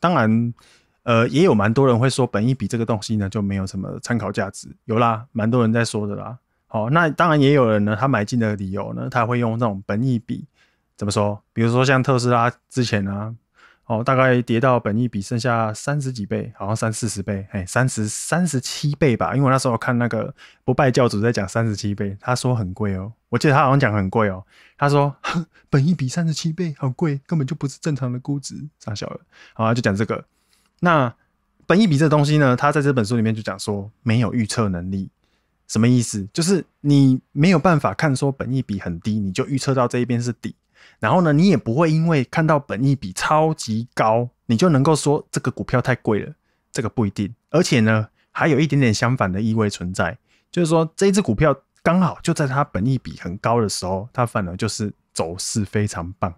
当然。呃，也有蛮多人会说本一比这个东西呢，就没有什么参考价值。有啦，蛮多人在说的啦。好，那当然也有人呢，他买进的理由呢，他会用那种本一比，怎么说？比如说像特斯拉之前呢，哦，大概跌到本一比剩下三十几倍，好像三四十倍，哎，三十三十七倍吧。因为那时候看那个不败教主在讲三十七倍，他说很贵哦。我记得他好像讲很贵哦，他说本一比三十七倍，很贵，根本就不是正常的估值。傻笑了。好，就讲这个。那本意比这东西呢？他在这本书里面就讲说没有预测能力，什么意思？就是你没有办法看说本意比很低，你就预测到这一边是底，然后呢，你也不会因为看到本意比超级高，你就能够说这个股票太贵了，这个不一定。而且呢，还有一点点相反的意味存在，就是说这只股票刚好就在它本意比很高的时候，它反而就是走势非常棒。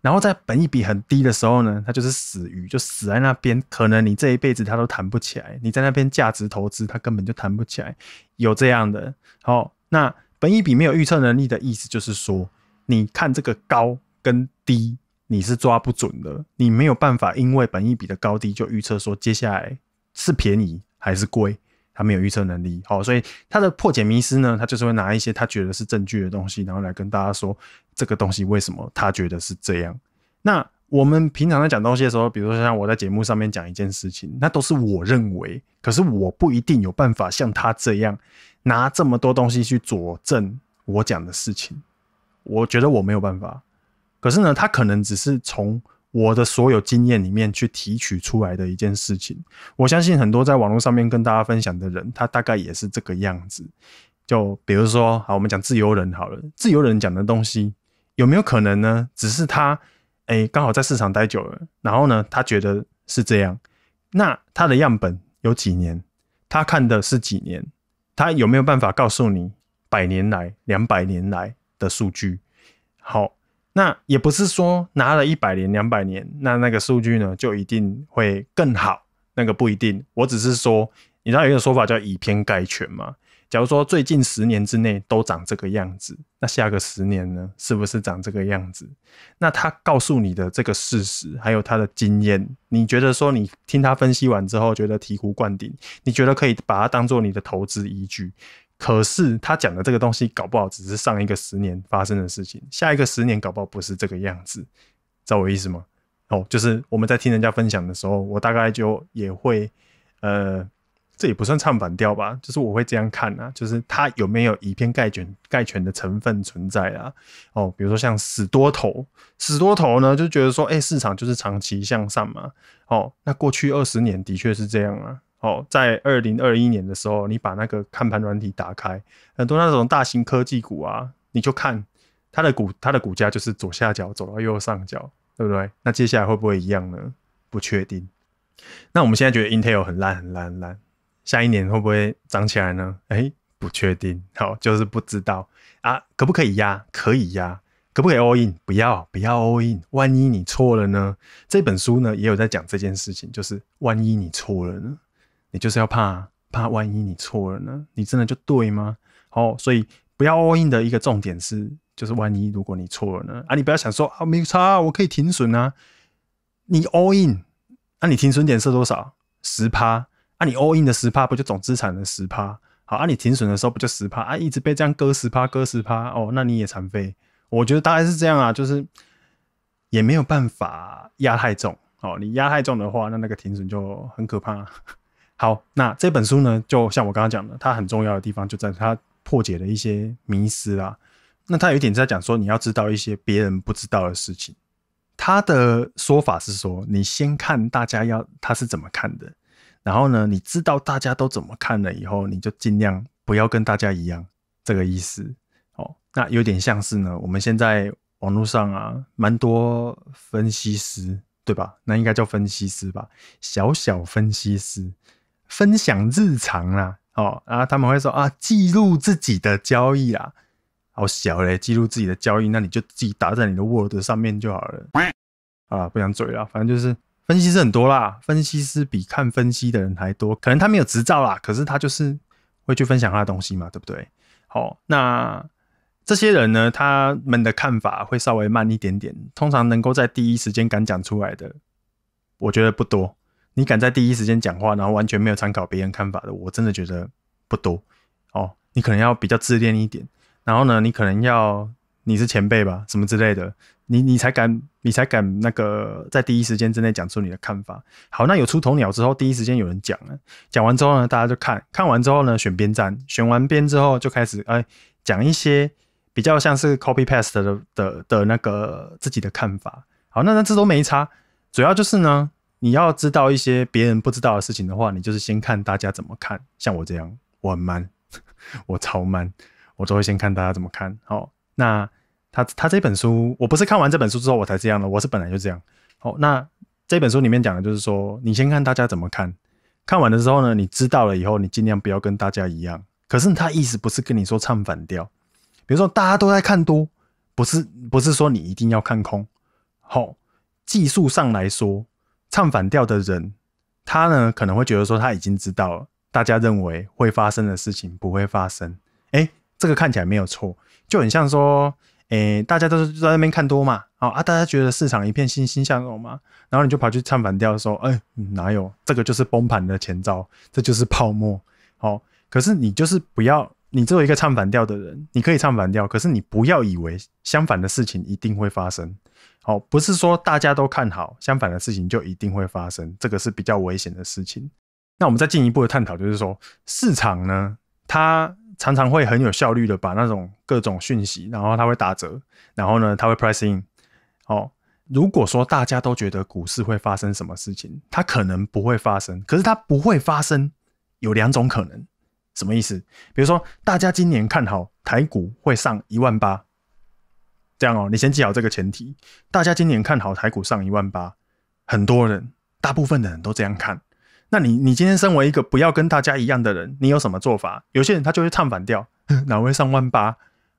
然后在本一比很低的时候呢，它就是死鱼，就死在那边。可能你这一辈子它都弹不起来。你在那边价值投资，它根本就弹不起来。有这样的。好，那本一比没有预测能力的意思就是说，你看这个高跟低，你是抓不准的，你没有办法因为本一比的高低就预测说接下来是便宜还是贵，它没有预测能力。好，所以它的破解迷思呢，它就是会拿一些他觉得是证据的东西，然后来跟大家说。这个东西为什么他觉得是这样？那我们平常在讲东西的时候，比如说像我在节目上面讲一件事情，那都是我认为，可是我不一定有办法像他这样拿这么多东西去佐证我讲的事情。我觉得我没有办法，可是呢，他可能只是从我的所有经验里面去提取出来的一件事情。我相信很多在网络上面跟大家分享的人，他大概也是这个样子。就比如说，好，我们讲自由人好了，自由人讲的东西。有没有可能呢？只是他，哎，刚好在市场待久了，然后呢，他觉得是这样。那他的样本有几年？他看的是几年？他有没有办法告诉你百年来、两百年来的数据？好，那也不是说拿了一百年、两百年，那那个数据呢就一定会更好，那个不一定。我只是说，你知道有一个说法叫以偏概全吗？假如说最近十年之内都长这个样子，那下个十年呢，是不是长这个样子？那他告诉你的这个事实，还有他的经验，你觉得说你听他分析完之后，觉得醍醐灌顶，你觉得可以把它当做你的投资依据？可是他讲的这个东西，搞不好只是上一个十年发生的事情，下一个十年搞不好不是这个样子，知道我意思吗？哦，就是我们在听人家分享的时候，我大概就也会，呃。这也不算唱反调吧，就是我会这样看啊，就是它有没有以偏概全、概全的成分存在啊？哦，比如说像死多头，死多头呢，就觉得说，哎，市场就是长期向上嘛。哦，那过去二十年的确是这样啊。哦，在二零二一年的时候，你把那个看盘软体打开，很多那种大型科技股啊，你就看它的股、它的股价就是左下角走到右上角，对不对？那接下来会不会一样呢？不确定。那我们现在觉得 Intel 很烂、很烂、很烂。下一年会不会涨起来呢？哎，不确定，好，就是不知道啊，可不可以压？可以压。可不可以 all in？不要，不要 all in。万一你错了呢？这本书呢也有在讲这件事情，就是万一你错了呢，你就是要怕怕万一你错了呢，你真的就对吗？好，所以不要 all in 的一个重点是，就是万一如果你错了呢，啊，你不要想说啊，没差，我可以停损啊。你 all in，那你停损点设多少？十趴。啊，你 all in 的十趴不就总资产的十趴？好，啊你停损的时候不就十趴啊？一直被这样割十趴，割十趴，哦，那你也残废。我觉得大概是这样啊，就是也没有办法压太重。哦，你压太重的话，那那个停损就很可怕。好，那这本书呢，就像我刚刚讲的，它很重要的地方就在它破解了一些迷思啦。那它有一点在讲说，你要知道一些别人不知道的事情。他的说法是说，你先看大家要他是怎么看的。然后呢，你知道大家都怎么看了以后，你就尽量不要跟大家一样，这个意思哦。那有点像是呢，我们现在网络上啊，蛮多分析师对吧？那应该叫分析师吧，小小分析师分享日常啦，哦，然后他们会说啊，记录自己的交易啊，好小嘞，记录自己的交易，那你就自己打在你的 Word 上面就好了。啊，不想嘴了，反正就是。分析师很多啦，分析师比看分析的人还多，可能他没有执照啦，可是他就是会去分享他的东西嘛，对不对？好，那这些人呢，他们的看法会稍微慢一点点，通常能够在第一时间敢讲出来的，我觉得不多。你敢在第一时间讲话，然后完全没有参考别人看法的，我真的觉得不多。哦，你可能要比较自恋一点，然后呢，你可能要你是前辈吧，什么之类的。你你才敢，你才敢那个在第一时间之内讲出你的看法。好，那有出头鸟之后，第一时间有人讲了，讲完之后呢，大家就看看完之后呢，选边站，选完边之后就开始哎讲一些比较像是 copy paste 的的的那个自己的看法。好，那那这都没差，主要就是呢，你要知道一些别人不知道的事情的话，你就是先看大家怎么看。像我这样，我很慢，我超慢，我都会先看大家怎么看。好，那。他他这本书，我不是看完这本书之后我才这样的，我是本来就这样。好，那这本书里面讲的就是说，你先看大家怎么看，看完的时候呢，你知道了以后，你尽量不要跟大家一样。可是他意思不是跟你说唱反调，比如说大家都在看多，不是不是说你一定要看空。好，技术上来说，唱反调的人，他呢可能会觉得说他已经知道了，大家认为会发生的事情不会发生。哎，这个看起来没有错，就很像说。哎，大家都是在那边看多嘛，好啊，大家觉得市场一片欣欣向荣嘛，然后你就跑去唱反调说，哎，哪有，这个就是崩盘的前兆，这就是泡沫。好，可是你就是不要，你作为一个唱反调的人，你可以唱反调，可是你不要以为相反的事情一定会发生。好，不是说大家都看好，相反的事情就一定会发生，这个是比较危险的事情。那我们再进一步的探讨，就是说市场呢，它。常常会很有效率的把那种各种讯息，然后它会打折，然后呢，它会 p r i c in。哦，如果说大家都觉得股市会发生什么事情，它可能不会发生，可是它不会发生有两种可能，什么意思？比如说大家今年看好台股会上一万八，这样哦，你先记好这个前提，大家今年看好台股上一万八，很多人，大部分的人都这样看。那你你今天身为一个不要跟大家一样的人，你有什么做法？有些人他就会唱反调，哪会上万八？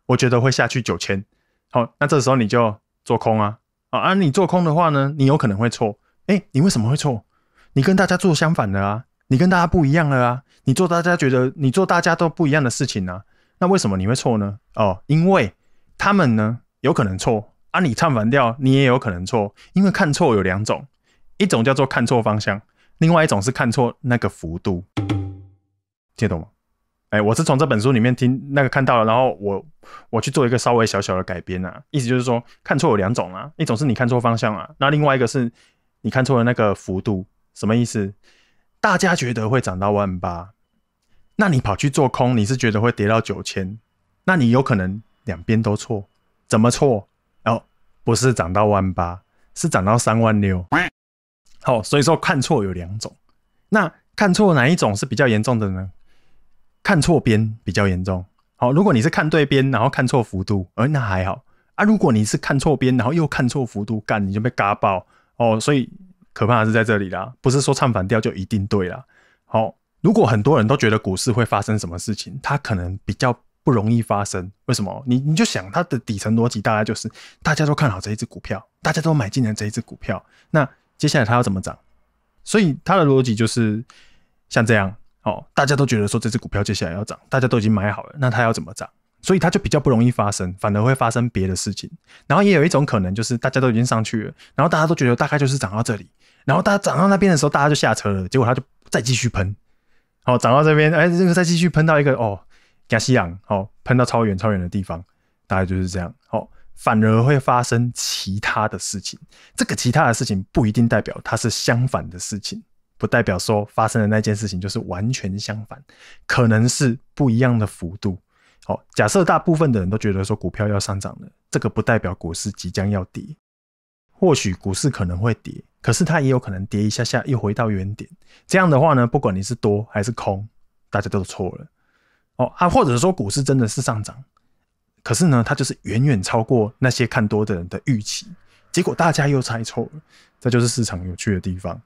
我觉得会下去九千。好，那这时候你就做空啊！啊，你做空的话呢，你有可能会错。哎，你为什么会错？你跟大家做相反的啊，你跟大家不一样了啊，你做大家觉得你做大家都不一样的事情啊，那为什么你会错呢？哦，因为他们呢有可能错，啊，你唱反调你也有可能错，因为看错有两种，一种叫做看错方向。另外一种是看错那个幅度，听懂吗？哎，我是从这本书里面听那个看到了，然后我我去做一个稍微小小的改编啊，意思就是说看错有两种啊，一种是你看错方向啊，那另外一个是你看错了那个幅度，什么意思？大家觉得会涨到万八，那你跑去做空，你是觉得会跌到九千，那你有可能两边都错，怎么错？哦，不是涨到万八，是涨到三万六。好，所以说看错有两种，那看错哪一种是比较严重的呢？看错边比较严重。好，如果你是看对边，然后看错幅度，哎，那还好啊。如果你是看错边，然后又看错幅度，干，你就被嘎爆哦。所以可怕是在这里啦，不是说唱反调就一定对啦。好，如果很多人都觉得股市会发生什么事情，它可能比较不容易发生。为什么？你你就想它的底层逻辑，大概就是大家都看好这一只股票，大家都买进了这一只股票，那。接下来它要怎么涨？所以它的逻辑就是像这样，哦，大家都觉得说这只股票接下来要涨，大家都已经买好了，那它要怎么涨？所以它就比较不容易发生，反而会发生别的事情。然后也有一种可能就是大家都已经上去了，然后大家都觉得大概就是涨到这里，然后大家涨到那边的时候，大家就下车了，结果它就再继续喷，好，涨到这边，哎，这个再继续喷到一个哦，加西洋，好，喷到超远超远的地方，大概就是这样，好。反而会发生其他的事情，这个其他的事情不一定代表它是相反的事情，不代表说发生的那件事情就是完全相反，可能是不一样的幅度。好，假设大部分的人都觉得说股票要上涨了，这个不代表股市即将要跌，或许股市可能会跌，可是它也有可能跌一下下又回到原点。这样的话呢，不管你是多还是空，大家都错了。哦啊，或者说股市真的是上涨。可是呢，它就是远远超过那些看多的人的预期，结果大家又猜错了。这就是市场有趣的地方。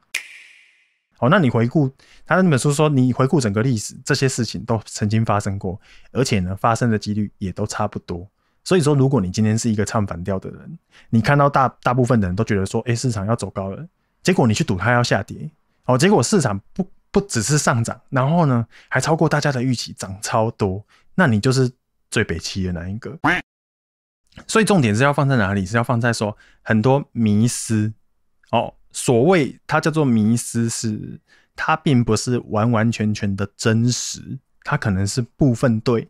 好，那你回顾他那本书说，你回顾整个历史，这些事情都曾经发生过，而且呢，发生的几率也都差不多。所以说，如果你今天是一个唱反调的人，你看到大大部分的人都觉得说，哎，市场要走高了，结果你去赌它要下跌，哦，结果市场不不只是上涨，然后呢，还超过大家的预期，涨超多，那你就是。最北期的那一个，所以重点是要放在哪里？是要放在说很多迷思哦。所谓它叫做迷思，是它并不是完完全全的真实，它可能是部分对。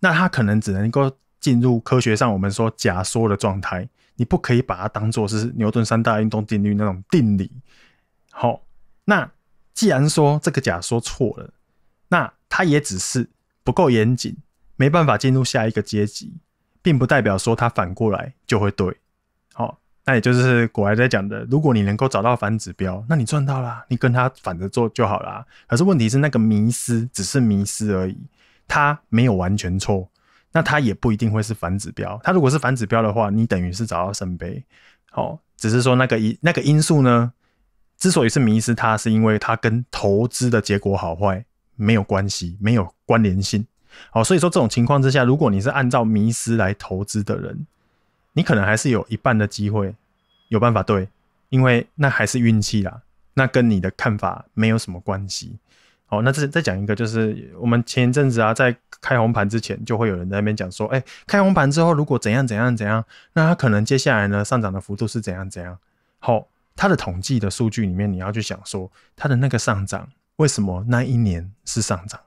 那它可能只能够进入科学上我们说假说的状态，你不可以把它当做是牛顿三大运动定律那种定理。好，那既然说这个假说错了，那它也只是不够严谨。没办法进入下一个阶级，并不代表说它反过来就会对，好，那也就是古来在讲的，如果你能够找到反指标，那你赚到啦，你跟它反着做就好啦。可是问题是那个迷失只是迷失而已，它没有完全错，那它也不一定会是反指标。它如果是反指标的话，你等于是找到圣杯，好，只是说那个因那个因素呢，之所以是迷失，它是因为它跟投资的结果好坏没有关系，没有关联性。好，所以说这种情况之下，如果你是按照迷失来投资的人，你可能还是有一半的机会有办法对，因为那还是运气啦，那跟你的看法没有什么关系。好，那再再讲一个，就是我们前一阵子啊，在开红盘之前，就会有人在那边讲说，哎，开红盘之后如果怎样怎样怎样，那他可能接下来呢上涨的幅度是怎样怎样？好，他的统计的数据里面，你要去想说，它的那个上涨为什么那一年是上涨？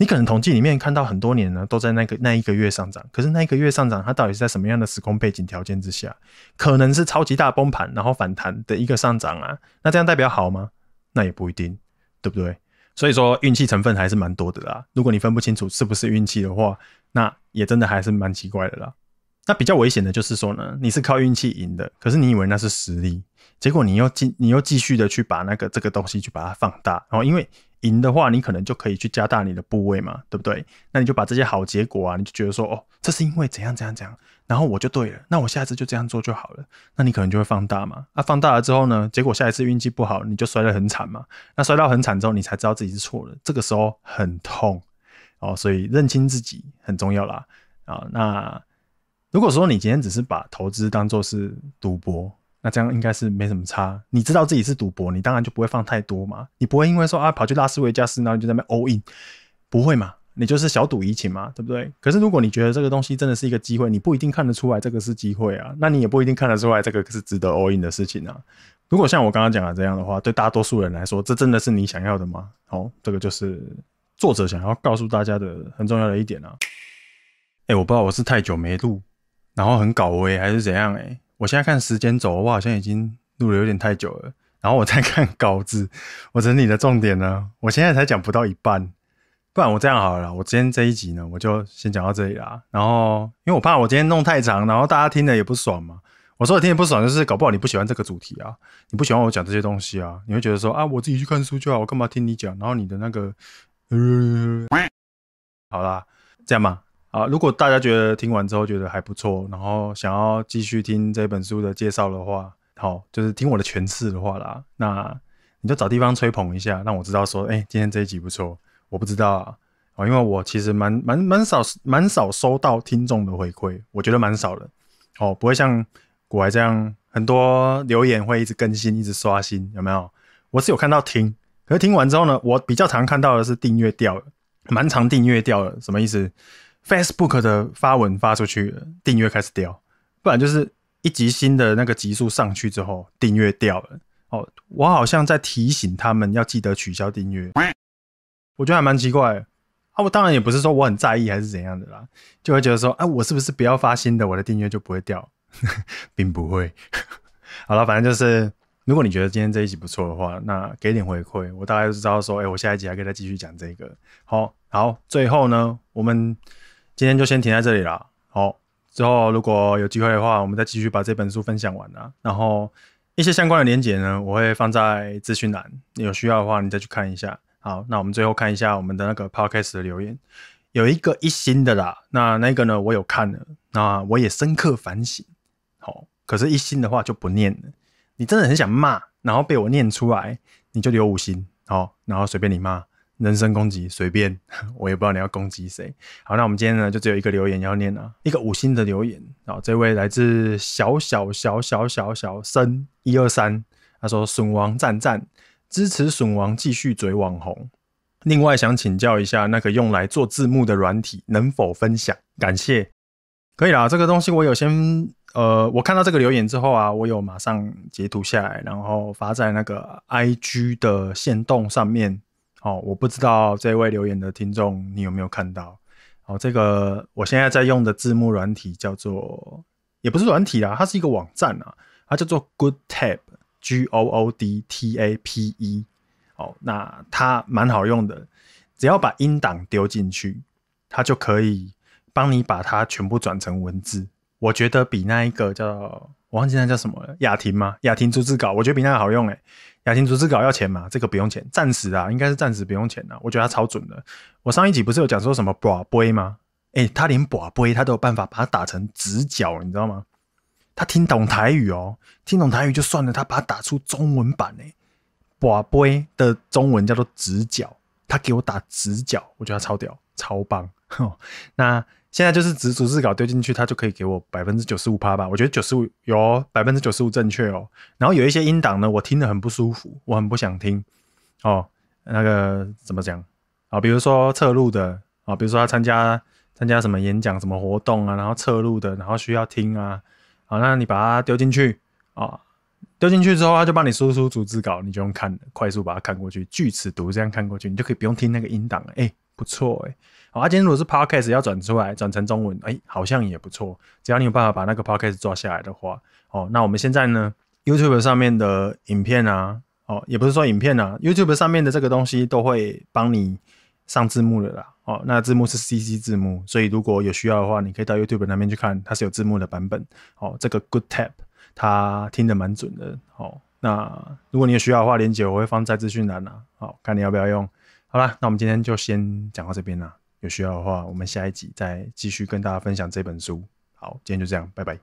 你可能统计里面看到很多年呢，都在那个那一个月上涨，可是那一个月上涨，它到底是在什么样的时空背景条件之下？可能是超级大崩盘，然后反弹的一个上涨啊，那这样代表好吗？那也不一定，对不对？所以说运气成分还是蛮多的啦。如果你分不清楚是不是运气的话，那也真的还是蛮奇怪的啦。那比较危险的就是说呢，你是靠运气赢的，可是你以为那是实力，结果你又继你又继续的去把那个这个东西去把它放大，然后因为。赢的话，你可能就可以去加大你的部位嘛，对不对？那你就把这些好结果啊，你就觉得说，哦，这是因为怎样怎样样，然后我就对了，那我下一次就这样做就好了。那你可能就会放大嘛，啊，放大了之后呢，结果下一次运气不好，你就摔得很惨嘛。那摔到很惨之后，你才知道自己是错了，这个时候很痛哦，所以认清自己很重要啦啊。那如果说你今天只是把投资当做是赌博，那这样应该是没什么差。你知道自己是赌博，你当然就不会放太多嘛。你不会因为说啊跑去拉斯维加斯，然后就在那边 all in，不会嘛？你就是小赌怡情嘛，对不对？可是如果你觉得这个东西真的是一个机会，你不一定看得出来这个是机会啊。那你也不一定看得出来这个是值得 all in 的事情啊。如果像我刚刚讲的这样的话，对大多数人来说，这真的是你想要的吗？好，这个就是作者想要告诉大家的很重要的一点啊。哎，我不知道我是太久没录，然后很搞威还是怎样哎。我现在看时间走，我好像已经录了有点太久了。然后我再看稿子，我整理的重点呢，我现在才讲不到一半。不然我这样好了，我今天这一集呢，我就先讲到这里啦。然后因为我怕我今天弄太长，然后大家听的也不爽嘛。我说的听的不爽，就是搞不好你不喜欢这个主题啊，你不喜欢我讲这些东西啊，你会觉得说啊，我自己去看书就好，我干嘛听你讲？然后你的那个，嗯，好啦，这样嘛。啊，如果大家觉得听完之后觉得还不错，然后想要继续听这本书的介绍的话，好，就是听我的诠释的话啦，那你就找地方吹捧一下，让我知道说，哎，今天这一集不错。我不知道啊，啊，因为我其实蛮蛮蛮少蛮少收到听众的回馈，我觉得蛮少的。哦，不会像古白这样，很多留言会一直更新，一直刷新，有没有？我是有看到听，可是听完之后呢，我比较常看到的是订阅掉了，蛮常订阅掉了，什么意思？Facebook 的发文发出去，订阅开始掉，不然就是一集新的那个集数上去之后，订阅掉了。哦，我好像在提醒他们要记得取消订阅，我觉得还蛮奇怪。啊，我当然也不是说我很在意还是怎样的啦，就会觉得说，啊，我是不是不要发新的，我的订阅就不会掉，并不会。好了，反正就是，如果你觉得今天这一集不错的话，那给点回馈，我大概就知道说，哎，我下一集还可以再继续讲这个。好，好，最后呢，我们。今天就先停在这里了。好，之后如果有机会的话，我们再继续把这本书分享完啊。然后一些相关的连结呢，我会放在资讯栏，有需要的话你再去看一下。好，那我们最后看一下我们的那个 podcast 的留言，有一个一星的啦。那那个呢，我有看了，那我也深刻反省。好，可是一心的话就不念了。你真的很想骂，然后被我念出来，你就留五星。好，然后随便你骂。人身攻击随便，我也不知道你要攻击谁。好，那我们今天呢，就只有一个留言要念啊，一个五星的留言啊。这位来自小小小小小小生一二三，他说：“损王赞赞，支持损王继续追网红。”另外想请教一下，那个用来做字幕的软体能否分享？感谢。可以啦，这个东西我有先呃，我看到这个留言之后啊，我有马上截图下来，然后发在那个 IG 的线动上面。哦，我不知道这位留言的听众你有没有看到。哦，这个我现在在用的字幕软体叫做，也不是软体啦，它是一个网站啊，它叫做 Good Tab G O O D T A P E。哦，那它蛮好用的，只要把音档丢进去，它就可以帮你把它全部转成文字。我觉得比那一个叫。我忘记那叫什么雅婷吗？雅婷竹字稿，我觉得比那个好用哎。雅婷竹字稿要钱吗？这个不用钱，暂时啊，应该是暂时不用钱呢。我觉得他超准的。我上一集不是有讲说什么 bra b r 吗？他连 bra b 他都有办法把它打成直角，你知道吗？他听懂台语哦，听懂台语就算了，他把它打出中文版诶、b r a b 的中文叫做直角，他给我打直角，我觉得超屌，超棒。那。现在就是只逐字稿丢进去，它就可以给我百分之九十五趴吧？我觉得九十五有百分之九十五正确哦。然后有一些音档呢，我听得很不舒服，我很不想听。哦，那个怎么讲啊？比如说侧录的啊，比如说他参加参加什么演讲、什么活动啊，然后侧录的，然后需要听啊。好，那你把它丢进去啊，丢进去之后他就帮你输出逐字稿，你就用看，快速把它看过去，锯此读这样看过去，你就可以不用听那个音档了。哎，不错哎。好，今天如果是 podcast 要转出来，转成中文，哎，好像也不错。只要你有办法把那个 podcast 抓下来的话，哦，那我们现在呢，YouTube 上面的影片啊，哦，也不是说影片啊 YouTube 上面的这个东西都会帮你上字幕的啦，哦，那字幕是 CC 字幕，所以如果有需要的话，你可以到 YouTube 那边去看，它是有字幕的版本。哦，这个 Good Tap 它听得蛮准的。哦，那如果你有需要的话，链接我会放在资讯栏啦。好看你要不要用？好啦，那我们今天就先讲到这边啦。有需要的话，我们下一集再继续跟大家分享这本书。好，今天就这样，拜拜。